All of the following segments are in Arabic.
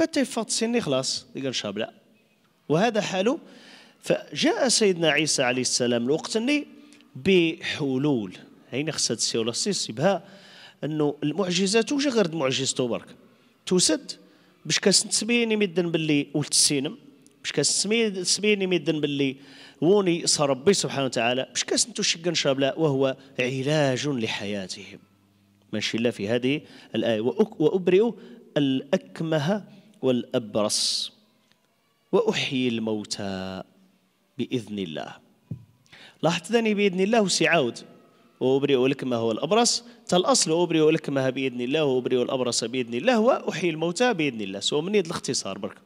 متى يفض سني خلاص يقول شاب لا وهذا حاله فجاء سيدنا عيسى عليه السلام الوقت اللي بحلول هين خصها سيولاسيس بها انه المعجزات وش غير معجزته برك توسد باش كتسبيني مدن باللي ولت السينم باش كتسبيني مدن باللي ووني صار ربي سبحانه وتعالى باش كسنتو شقن شابلا وهو علاج لحياتهم ماشي الا في هذه الايه وابرئ الاكمه والأبرص وأحيي الموتى بإذن الله لاحظت ذني بإذن الله وسيعاود وأبرئ هو الأبرص تالأصل وأبرئ هو بإذن الله وأبرئ الأبرص بإذن الله وأحيي الموتى بإذن الله سو من الاختصار برك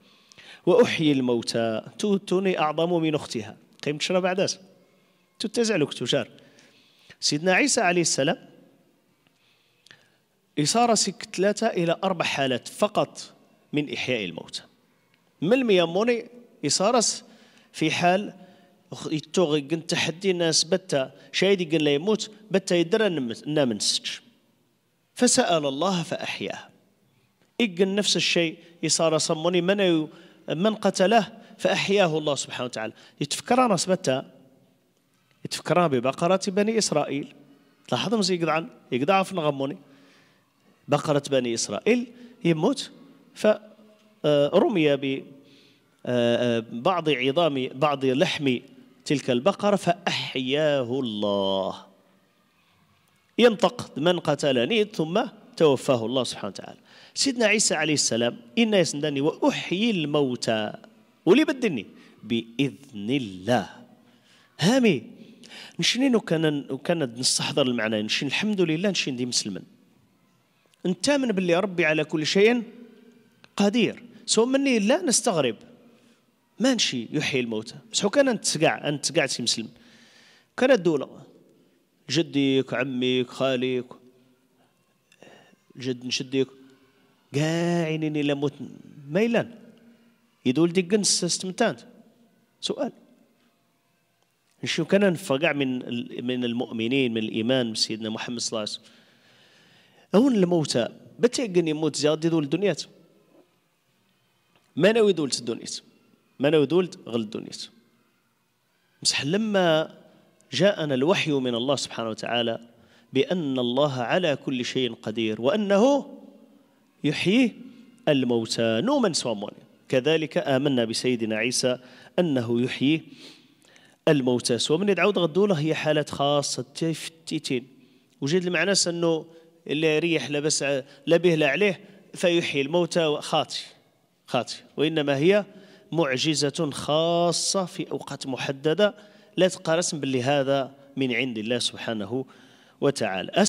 وأحيي الموتى توني أعظم من أختها قيمة شرى بعداس تتزع لك تشار سيدنا عيسى عليه السلام إصارة سك ثلاثة إلى أربع حالات فقط من إحياء الموتى من يموني يصارس في حال يتوغي قن تحدي الناس بتا شايدي قن لا يموت بتا يدرى سج فسأل الله فأحياه إقن نفس الشيء يصار صموني من من قتله فأحياه الله سبحانه وتعالى يتفكرنا سبتا يتفكرنا ببقرة بني إسرائيل تلاحظهم زي يقدعن يقدع في نغموني بقرة بني إسرائيل يموت فرمي ببعض عظام بعض لحم تلك البقرة فأحياه الله ينطق من قتلني ثم توفاه الله سبحانه وتعالى سيدنا عيسى عليه السلام إن يسندني وأحيي الموتى ولي بدني بإذن الله هامي نشنين وكان وكان نستحضر المعنى نشين الحمد لله نشين دي مسلما نتامن باللي ربي على كل شيء قدير سو مني لا نستغرب مانشي يحيي الموتى بصح كان انت قاع انت كاع مسلم كان الدولة جديك عميك خاليك جد نشديك قاعدين الى موت ميلان يدول دي قنس استمتانت سؤال نشوف كان نفقع من من المؤمنين من الايمان بسيدنا محمد صلى الله عليه وسلم اون الموتى بتيقن يموت زياد يدول الدنيا أود ولد دونيس أود ولد غل دونيس بصح لما جاءنا الوحي من الله سبحانه وتعالى بأن الله على كل شيء قدير وأنه يحيي الموتى نوما سوامون كذلك آمنا بسيدنا عيسى أنه يحيي الموتى سوا من يدعو غدوله هي حالات خاصة تفتتين وجد المعنى أنه اللي ريح لبس لبه لا عليه فيحيي الموتى خاطي خاطئ وإنما هي معجزة خاصة في أوقات محددة لا تقارن باللي هذا من عند الله سبحانه وتعالى